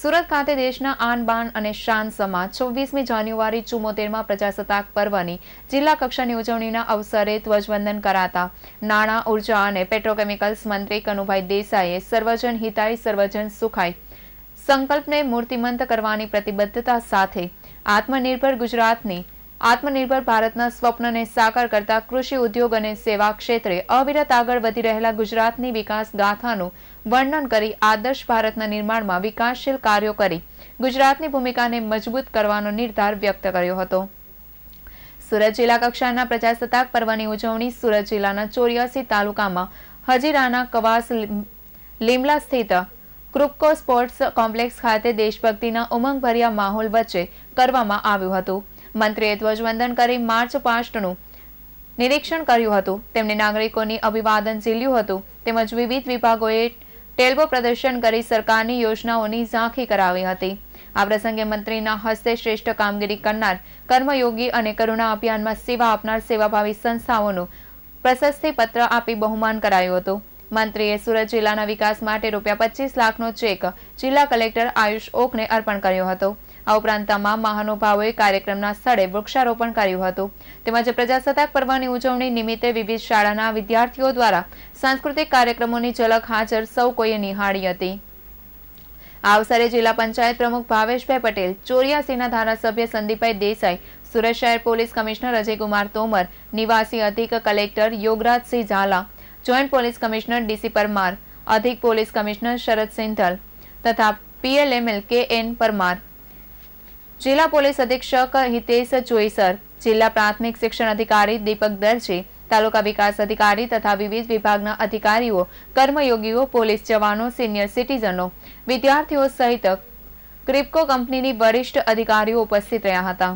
સુરત ખાતે દેશના આન બાન અને શાન સમાજ છવ્વીસમી જાન્યુઆરી ચુમ્મોતેરમાં પ્રજાસત્તાક પર્વની જિલ્લા કક્ષાની ઉજવણીના અવસરે ધ્વજવંદન કરાતા નાણાં ઉર્જા અને પેટ્રોકેમિકલ્સ મંત્રી કનુભાઈ દેસાઈએ સર્વજન હિતાય સર્વજન સુખાય સંકલ્પને મૂર્તિમંત કરવાની પ્રતિબદ્ધતા સાથે આત્મનિર્ભર ગુજરાતની આત્મનિર્ભર ભારતના સ્વપ્નને સાકાર કરતા કૃષિ ઉદ્યોગ અને સેવા ક્ષેત્રે અવિરત આગળ વધી રહેલા ગુજરાતની વિકાસ ગાથાનું વર્ણન કરી આદર્શ ભારતના નિર્માણમાં વિકાસશીલ કાર્યો કરી ગુજરાતની ભૂમિકાને મજબૂત કરવાનો નિર્ધાર વ્યક્ત કર્યો હતો સુરત જિલ્લા કક્ષાના પ્રજાસત્તાક પર્વની ઉજવણી સુરત જિલ્લાના ચોર્યાસી તાલુકામાં હજીરાના કવાસ લીમલા સ્થિત ક્રુપકો સ્પોર્ટ્સ કોમ્પ્લેક્સ ખાતે દેશભક્તિના ઉમંગભર્યા માહોલ વચ્ચે કરવામાં આવ્યું હતું મંત્રીએ ધ્વજવંદન કરી માર્ચ પાસ્ટનું નિરીક્ષણ કર્યું હતું તેમણે નાગરિકોની અભિવાદન ઝીલ્યું હતું તેમજ વિવિધ વિભાગોએ ટેલ્વો પ્રદર્શન કરી સરકારની યોજનાઓની ઝાંખી કરાવી હતી આ પ્રસંગે મંત્રીના હસ્તે શ્રેષ્ઠ કામગીરી કરનાર કર્મયોગી અને કરુણા અભિયાનમાં સેવા આપનાર સેવાભાવી સંસ્થાઓનું પ્રશસ્તિ પત્ર આપી બહુમાન કરાયું હતું મંત્રીએ સુરત જિલ્લાના વિકાસ માટે રૂપિયા પચીસ લાખનો ચેક જિલ્લા કલેક્ટર આયુષ ઓકને અર્પણ કર્યો હતો આ ઉપરાંત તમામ મહાનુભાવોએ કાર્યક્રમના સ્થળે વૃક્ષારોપણ કર્યું હતું તેમજ પ્રજાસત્તાક પર્વની ઉજવણી નિમિત્તે વિવિધ શાળાના વિદ્યાર્થીઓ દ્વારા સાંસ્કૃતિક કાર્યક્રમોની ઝલક હાજર સૌ કોઈએ નિહાળી હતી આ અવસરે જિલ્લા પંચાયત પ્રમુખ ભાવેશભાઈ પટેલ ચોર્યાસીના ધારાસભ્ય સંદીપભાઈ દેસાઈ સુરત શહેર પોલીસ કમિશનર અજયકુમાર તોમર નિવાસી અધિક collector Yograjsinh Zala joint police commissioner DC Parmar અધિક પોલીસ કમિશનર શરદ સિંધલ તથા પીએલએમએલ કે એન પરમાર જિલ્લા પોલીસ અધિક્ષક હિતેશ જોઈસર જિલ્લા પ્રાથમિક શિક્ષણ અધિકારી દીપક દરજી તાલુકા વિકાસ અધિકારી તથા વિવિધ વિભાગના અધિકારીઓ કર્મયોગીઓ પોલીસ જવાનો સિનિયર સિટીઝનો વિદ્યાર્થીઓ સહિત ક્રિપ્કો કંપનીની વરિષ્ઠ અધિકારીઓ ઉપસ્થિત રહ્યા હતા